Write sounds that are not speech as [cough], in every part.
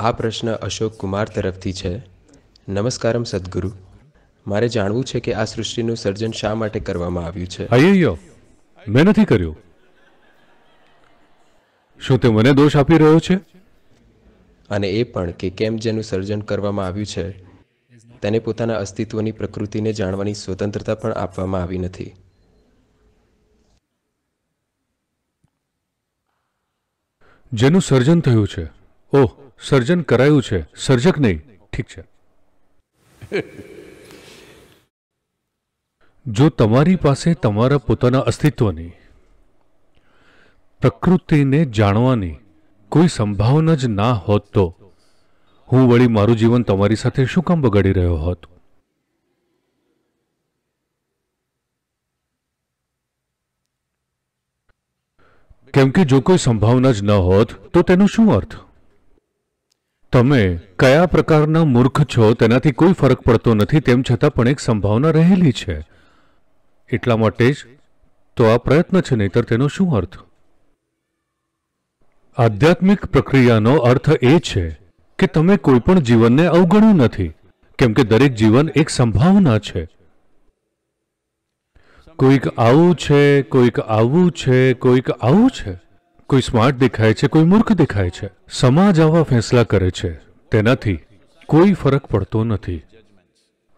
આ પ્રશ્ન અશોક કુમાર તરફથી છે નમસ્કારમ સદગુરુ મારે જાણવું છે કે આ સૃષ્ટિનું સર્જન શા માટે કરવામાં આવ્યું છે અય્યો મેં નથી કર્યું શું તે મને દોષ આપી રહ્યો છે અને એ પણ કે કેમ જેનું સર્જન કરવામાં આવ્યું છે તેને પોતાના અસ્તિત્વની પ્રકૃતિને જાણવાની સ્વતંત્રતા પણ આપવામાં આવી નથી જેનું સર્જન થયું છે ઓહ સર્જન કરાયું છે સર્જક નહીં ઠીક છે જો તમારી પાસે તમારા પોતાના અસ્તિત્વની પ્રકૃતિને જાણવાની કોઈ સંભાવના જ ના હોત તો હું વળી મારું જીવન તમારી સાથે શું કામ બગાડી રહ્યો હોત કેમ કે જો કોઈ સંભાવના જ ન હોત તો તેનો શું અર્થ તમે કયા પ્રકારના મૂર્ખ છો તેનાથી કોઈ ફરક પડતો નથી તેમ છતાં પણ એક સંભાવના રહેલી છે એટલા માટે જ તો આ પ્રયત્ન છે નહીતર તેનો શું અર્થ આધ્યાત્મિક પ્રક્રિયાનો અર્થ એ છે કે તમે કોઈ પણ જીવનને અવગણ્યું નથી કેમ કે દરેક જીવન એક સંભાવના છે કોઈક આવું છે કોઈક આવું છે કોઈક આવું છે કોઈ સ્માર્ટ દેખાય છે કોઈ મૂર્ખ દેખાય છે સમાજ આવા ફેંસલા કરે છે તેનાથી કોઈ ફરક પડતો નથી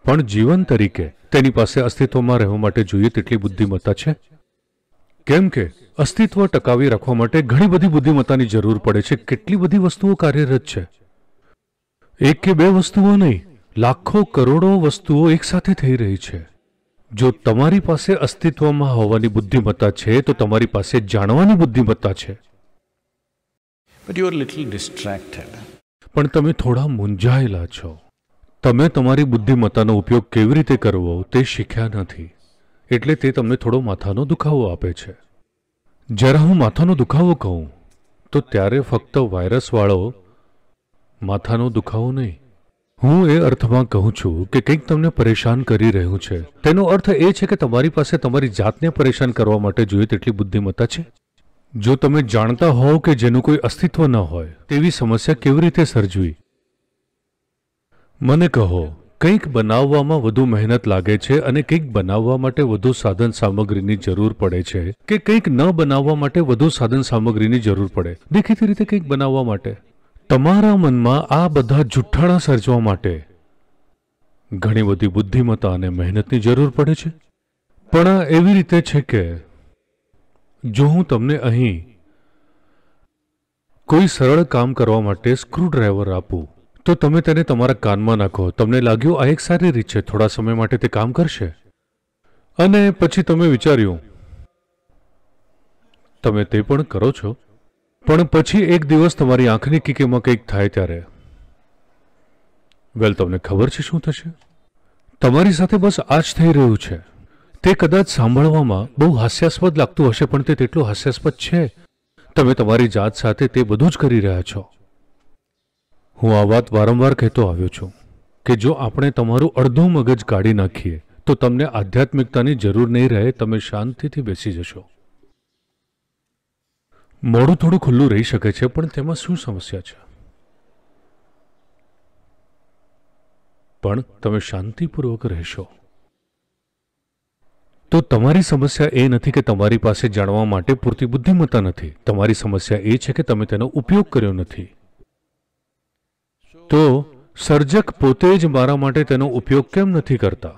પણ જીવન તરીકે તેની પાસે અસ્તિત્વમાં રહેવા માટે જોઈએ તેટલી બુદ્ધિમત્તા છે કેમ કે અસ્તિત્વ ટકાવી રાખવા માટે ઘણી બધી બુદ્ધિમત્તાની જરૂર પડે છે કેટલી બધી વસ્તુઓ કાર્યરત છે એક કે બે વસ્તુઓ નહીં લાખો કરોડો વસ્તુઓ એકસાથે થઈ રહી છે જો તમારી પાસે અસ્તિત્વમાં હોવાની બુદ્ધિમત્તા છે તો તમારી પાસે જાણવાની બુદ્ધિમત્તા છે પણ તમે થોડા મૂંઝાયેલા છો તમે તમારી બુદ્ધિમત્તાનો ઉપયોગ કેવી રીતે કરવો તે શીખ્યા નથી એટલે તે તમને થોડો માથાનો દુખાવો આપે છે જ્યારે હું માથાનો દુખાવો કહું તો ત્યારે ફક્ત વાયરસવાળો માથાનો દુખાવો નહીં હું એ અર્થમાં કહું છું કે કંઈક તમને પરેશાન કરી રહ્યું છે તેનો અર્થ એ છે કે તમારી પાસે તમારી જાતને પરેશાન કરવા માટે જોઈએ તેટલી બુદ્ધિમત્તા છે જો તમે જાણતા હોવ કે જેનું કોઈ અસ્તિત્વ ન હોય તેવી સમસ્યા કેવી રીતે સર્જવી મને કહો કંઈક બનાવવામાં વધુ મહેનત લાગે છે અને કંઈક બનાવવા માટે વધુ સાધન સામગ્રીની જરૂર પડે છે કે કંઈક ન બનાવવા માટે વધુ સાધન સામગ્રીની જરૂર પડે દેખીતી રીતે કંઈક બનાવવા માટે તમારા મનમાં આ બધા જુઠ્ઠાણા સર્જવા માટે ઘણી બધી બુદ્ધિમત્તા અને મહેનતની જરૂર પડે છે પણ આ એવી રીતે છે કે જો હું તમને અહીં કોઈ સરળ કામ કરવા માટે સ્ક્રૂડ્રાઈવર આપું તો તમે તેને તમારા કાનમાં નાખો તમને લાગ્યું આ એક સારી રીત છે થોડા સમય માટે તે કામ કરશે અને પછી તમે વિચાર્યું તમે તે પણ કરો છો પણ પછી એક દિવસ તમારી આંખની કીકીમાં કંઈક થાય ત્યારે વેલ તમને ખબર છે શું થશે તમારી સાથે બસ આ જ થઈ રહ્યું છે તે કદાચ સાંભળવામાં બહુ હાસ્યાસ્પદ લાગતું હશે પણ તે તેટલું હાસ્યાસ્પદ છે તમે તમારી જાત સાથે તે બધું જ કરી રહ્યા છો હું આ વાત વારંવાર કહેતો આવ્યો છું કે જો આપણે તમારું અડધું મગજ કાઢી નાખીએ તો તમને આધ્યાત્મિકતાની જરૂર નહીં રહે તમે શાંતિથી બેસી જશો મોડું થોડું ખુલ્લું રહી શકે છે પણ તેમાં શું સમસ્યા છે પણ તમે શાંતિપૂર્વક રહેશો તો તમારી સમસ્યા એ નથી કે તમારી પાસે જાણવા માટે પૂરતી બુદ્ધિમત્તા નથી તમારી સમસ્યા એ છે કે તમે તેનો ઉપયોગ કર્યો નથી તો સર્જક પોતે જ મારા માટે તેનો ઉપયોગ કેમ નથી કરતા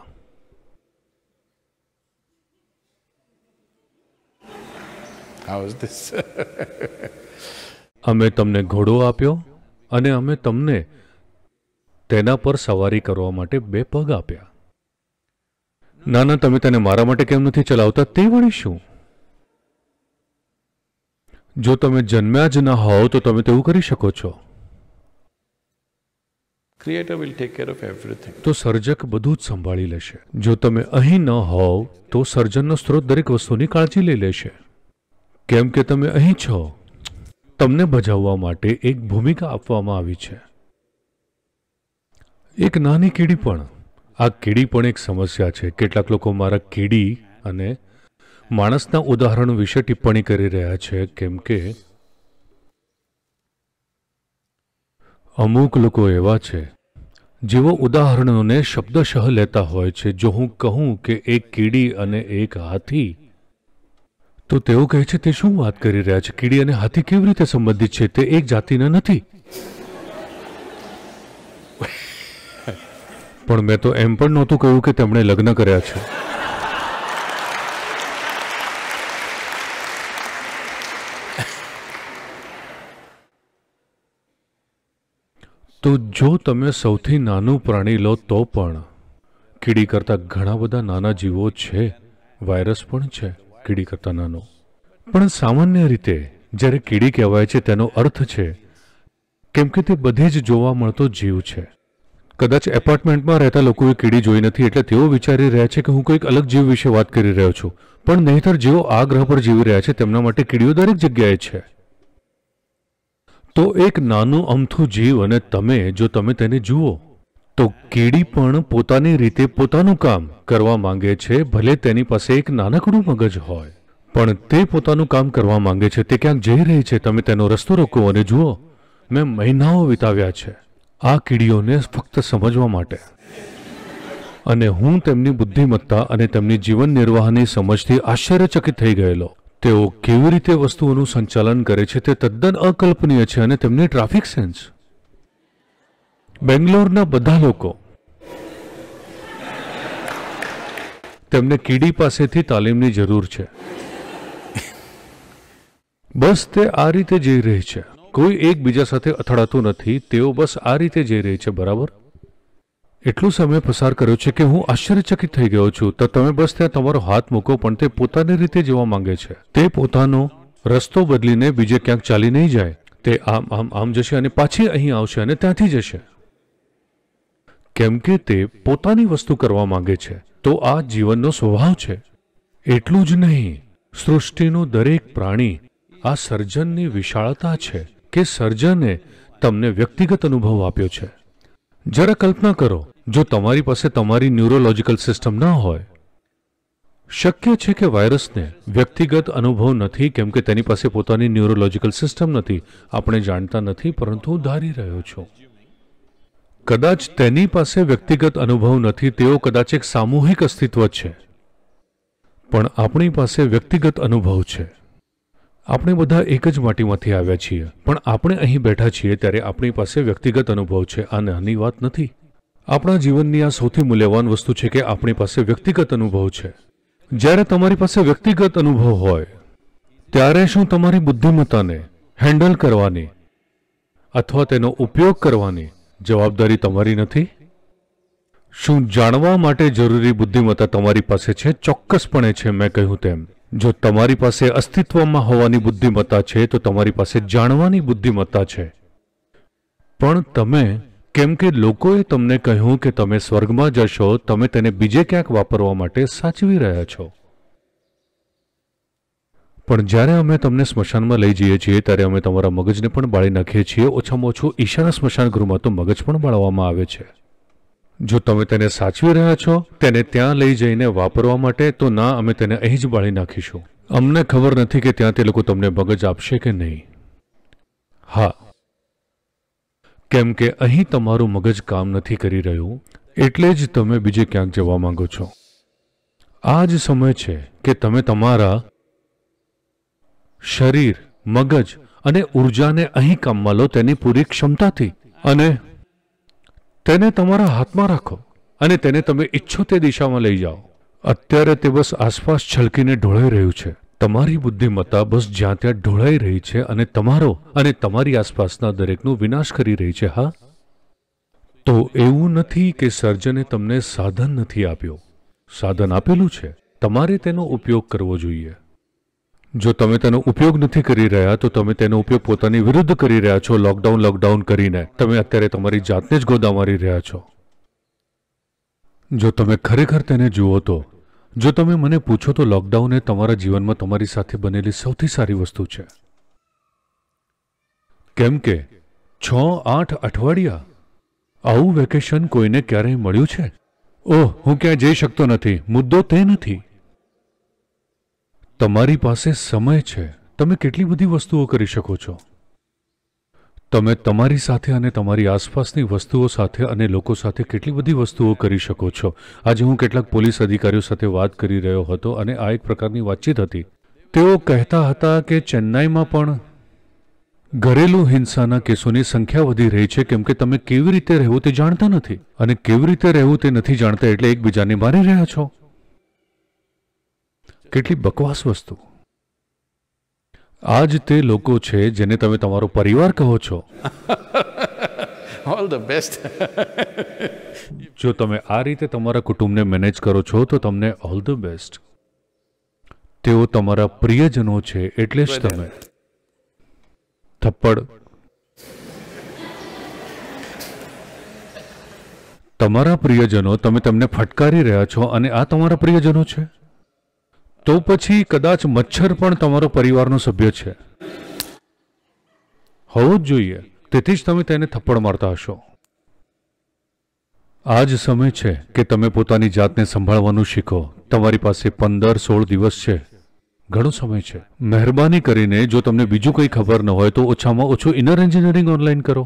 હાઉ ધીસ [laughs] અમે તમને ઘોડો આપ્યો અને અમે તમને તેના પર સવારી કરવા માટે બે પગ આપ્યા ના ના તમે તેને મારા માટે કેમ નથી ચલાવતા તે વળી શું જો તમે જન્મ્યા જ ના હોવ તો તમે તેવું કરી શકો છો creator will take care of everything તો સર્જક બધું જ સંભાળી લેશે જો તમે અહીં ન હોવ તો સર્જનનો સ્ત્રોત દરેક વસ્તુની કાળજી લઈ લેશે કેમ કે તમે અહીં છો તમને બજાવવા માટે એક ભૂમિકા આપવામાં આવી છે એક નાની કીડી પણ આ કીડી પણ એક સમસ્યા છે કેટલાક લોકો મારા કીડી અને માણસના ઉદાહરણ વિશે ટિપ્પણી કરી રહ્યા છે કેમ કે અમુક લોકો એવા છે જેઓ ઉદાહરણોને શબ્દશઃ લેતા હોય છે જો હું કહું કે એક કીડી અને એક હાથી તો તેઓ કહે છે તે શું વાત કરી રહ્યા છે કીડી અને હાથી કેવી રીતે સંબંધિત છે તે એક જાતિના નથી પણ મેં તો એમ પણ નહોતું કહ્યું કે તેમણે લગ્ન કર્યા છે તો જો તમે સૌથી નાનું પ્રાણી લો તો પણ કીડી કરતાં ઘણા બધા નાના જીવો છે વાયરસ પણ છે કીડી કરતાં નાનો પણ સામાન્ય રીતે જ્યારે કીડી કહેવાય છે તેનો અર્થ છે કેમ કે તે બધે જ જોવા મળતો જીવ છે કદાચ એપાર્ટમેન્ટમાં રહેતા લોકોએ કીડી જોઈ નથી એટલે તેઓ વિચારી રહ્યા છે કે હું કોઈક અલગ જીવ વિશે વાત કરી રહ્યો છું પણ નહીતર જેઓ આ ગ્રહ પર જીવી રહ્યા છે તેમના માટે કીડીઓ દરેક જગ્યાએ છે તો એક નાનું અમથું જીવ અને તમે જો તમે તેને જુઓ તો કીડી પણ પોતાની રીતે પોતાનું કામ કરવા માંગે છે ભલે તેની પાસે એક નાનકડું મગજ હોય પણ તે પોતાનું કામ કરવા માંગે છે તે ક્યાંક જઈ રહી છે તમે તેનો રસ્તો રોકો અને જુઓ મેં મહિનાઓ વિતાવ્યા છે આ કીડીઓને ફક્ત સમજવા માટે અને હું તેમની બુદ્ધિમત્તા અને તેમની જીવન નિર્વાહની સમજથી આશ્ચર્યચકિત થઈ ગયેલો તેઓ કેવી રીતે વસ્તુઓનું સંચાલન કરે છે તે તદ્દન અકલ્પનીય છે અને તેમની ટ્રાફિક સેન્સ બેંગ્લોરના બધા લોકો તેમને કીડી પાસેથી તાલીમની જરૂર છે બસ તે આ રીતે જઈ રહી છે કોઈ એકબીજા સાથે અથડાતું નથી તેઓ બસ આ રીતે જઈ રહી છે બરાબર એટલું સમય પસાર કર્યો છે કે હું આશ્ચર્યચકિત થઈ ગયો છું તો તમે બસ ત્યાં તમારો હાથ મૂકો પણ તે પોતાની રીતે જવા માંગે છે તે પોતાનો રસ્તો બદલીને બીજે ક્યાંક ચાલી નહીં જાય તે આમ આમ આમ જશે અને પાછી અહીં આવશે અને ત્યાંથી જશે કેમ કે તે પોતાની વસ્તુ કરવા માંગે છે તો આ જીવનનો સ્વભાવ છે એટલું જ નહીં સૃષ્ટિનું દરેક પ્રાણી આ સર્જનની વિશાળતા છે કે સર્જને તમને વ્યક્તિગત અનુભવ આપ્યો છે જરા કલ્પના કરો જો તમારી પાસે તમારી ન્યુરોલોજિકલ સિસ્ટમ ન હોય શક્ય છે કે વાયરસને વ્યક્તિગત અનુભવ નથી કેમ કે તેની પાસે પોતાની ન્યુરોલોજિકલ સિસ્ટમ નથી આપણે જાણતા નથી પરંતુ હું ધારી રહ્યો છું કદાચ તેની પાસે વ્યક્તિગત અનુભવ નથી તેઓ કદાચ એક સામૂહિક અસ્તિત્વ છે પણ આપણી પાસે વ્યક્તિગત અનુભવ છે આપણે બધા એક જ માટીમાંથી આવ્યા છીએ પણ આપણે અહીં બેઠા છીએ ત્યારે આપણી પાસે વ્યક્તિગત અનુભવ છે આ નાની વાત નથી આપણા જીવનની આ સૌથી મૂલ્યવાન વસ્તુ છે કે આપણી પાસે વ્યક્તિગત અનુભવ છે જ્યારે તમારી પાસે વ્યક્તિગત અનુભવ હોય ત્યારે શું તમારી બુદ્ધિમત્તાને હેન્ડલ કરવાની અથવા તેનો ઉપયોગ કરવાની જવાબદારી તમારી નથી શું જાણવા માટે જરૂરી બુદ્ધિમત્તા તમારી પાસે છે ચોક્કસપણે છે મેં કહ્યું તેમ જો તમારી પાસે અસ્તિત્વમાં હોવાની બુદ્ધિમત્તા છે તો તમારી પાસે જાણવાની બુદ્ધિમત્તા છે પણ તમે કેમ કે લોકોએ તમને કહ્યું કે તમે સ્વર્ગમાં જશો તમે તેને બીજે ક્યાંક વાપરવા માટે સાચવી રહ્યા છો પણ જ્યારે અમે તમને સ્મશાનમાં લઈ જઈએ છીએ ત્યારે અમે તમારા મગજને પણ બાળી નાખીએ છીએ ઓછામાં ઓછું ઈશાના સ્મશાન ગૃહમાં તો મગજ પણ બાળવામાં આવે છે જો તમે તેને સાચવી રહ્યા છો તેને ત્યાં લઈ જઈને વાપરવા માટે તો ના અમે તેને અહીં જ બાળી નાખીશું અમને ખબર નથી કે ત્યાં તે લોકો તમને મગજ આપશે કે નહીં હા કેમ કે અહીં તમારું મગજ કામ નથી કરી રહ્યું એટલે જ તમે બીજે ક્યાંક જવા માંગો છો આ જ સમય છે કે તમે તમારા શરીર મગજ અને ઉર્જાને અહીં કામમાં લો તેની પૂરી ક્ષમતાથી અને તેને તમારા હાથમાં રાખો અને તેને તમે ઈચ્છો તે દિશામાં લઈ જાઓ અત્યારે તે બસ આસપાસ છલકીને ઢોળાઈ રહ્યું છે તમારી બુદ્ધિમત્તા બસ જ્યાં ત્યાં ઢોળાઈ રહી છે અને તમારો અને તમારી આસપાસના દરેકનું વિનાશ કરી રહી છે હા તો એવું નથી કે સર્જને તમને સાધન નથી આપ્યો સાધન આપેલું છે તમારે તેનો ઉપયોગ કરવો જોઈએ જો તમે તેનો ઉપયોગ નથી કરી રહ્યા તો તમે તેનો ઉપયોગ પોતાની વિરુદ્ધ કરી રહ્યા છો લોકડાઉન લોકડાઉન કરીને તમે અત્યારે તમારી જાતને જ ગોદા મારી રહ્યા છો જો તમે ખરેખર તેને જુઓ તો જો તમે મને પૂછો તો લોકડાઉન એ તમારા જીવનમાં તમારી સાથે બનેલી સૌથી સારી વસ્તુ છે કેમ કે છ આઠ અઠવાડિયા આવું વેકેશન કોઈને ક્યારેય મળ્યું છે ઓહ હું ક્યાંય જઈ શકતો નથી મુદ્દો તે નથી તમારી પાસે સમય છે તમે કેટલી બધી વસ્તુઓ કરી શકો છો તમે તમારી સાથે અને તમારી આસપાસની વસ્તુઓ સાથે અને લોકો સાથે કેટલી બધી વસ્તુઓ કરી શકો છો આજે હું કેટલાક પોલીસ અધિકારીઓ સાથે વાત કરી રહ્યો હતો અને આ એક પ્રકારની વાતચીત હતી તેઓ કહેતા હતા કે ચેન્નાઈમાં પણ ઘરેલું હિંસાના કેસોની સંખ્યા વધી રહી છે કેમ કે તમે કેવી રીતે રહેવું તે જાણતા નથી અને કેવી રીતે રહેવું તે નથી જાણતા એટલે એકબીજાને મારી રહ્યા છો કેટલી બકવાસ વસ્તુ આ જ તે લોકો છે જેને તમે તમારો પરિવાર કહો છો ઓલ ધ બેસ્ટ જો તમે આ રીતે તમારા કુટુંબને મેનેજ કરો છો તો તમને ઓલ ધ બેસ્ટ તેઓ તમારા પ્રિયજનો છે એટલે જ તમે થપ્પડ તમારા પ્રિયજનો તમે તમને ફટકારી રહ્યા છો અને આ તમારા પ્રિયજનો છે તો પછી કદાચ મચ્છર પણ તમારો પરિવારનો સભ્ય છે હોવું જ જોઈએ તેથી જ તમે તેને થપ્પડ મારતા હશો આ જ સમય છે કે તમે પોતાની જાતને સંભાળવાનું શીખો તમારી પાસે પંદર સોળ દિવસ છે ઘણો સમય છે મહેરબાની કરીને જો તમને બીજું કંઈ ખબર ન હોય તો ઓછામાં ઓછું ઇનર એન્જિનિયરિંગ ઓનલાઈન કરો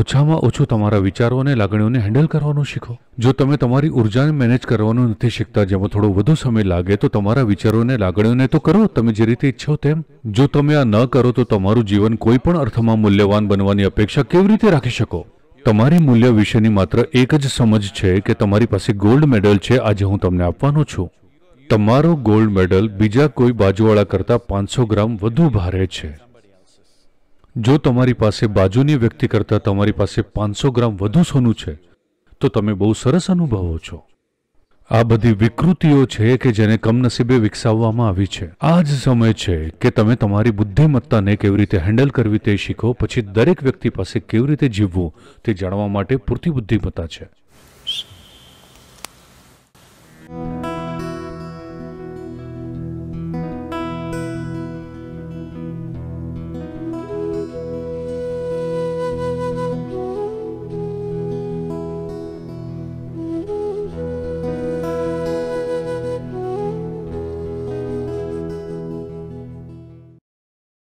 ઓછામાં ઓછું તમારા વિચારો અને લાગણીઓને હેન્ડલ કરવાનું શીખો જો તમે તમારી ઉર્જાને મેનેજ કરવાનું નથી શીખતા જેમાં થોડો વધુ સમય લાગે તો તમારા વિચારોને લાગણીઓને તો કરો તમે જે રીતે ઈચ્છો તેમ જો તમે આ ન કરો તો તમારું જીવન કોઈ પણ અર્થમાં મૂલ્યવાન બનવાની અપેક્ષા કેવી રીતે રાખી શકો તમારી મૂલ્ય વિશેની માત્ર એક જ સમજ છે કે તમારી પાસે ગોલ્ડ મેડલ છે આજે હું તમને આપવાનો છું તમારો ગોલ્ડ મેડલ બીજા કોઈ બાજુવાળા કરતાં પાંચસો ગ્રામ વધુ ભારે છે જો તમારી પાસે બાજુની વ્યક્તિ કરતાં તમારી પાસે પાંચસો ગ્રામ વધુ સોનું છે તો તમે બહુ સરસ અનુભવો છો આ બધી વિકૃતિઓ છે કે જેને કમનસીબે વિકસાવવામાં આવી છે આ જ સમય છે કે તમે તમારી બુદ્ધિમત્તાને કેવી રીતે હેન્ડલ કરવી તે શીખો પછી દરેક વ્યક્તિ પાસે કેવી રીતે જીવવું તે જાણવા માટે પૂરતી બુદ્ધિમત્તા છે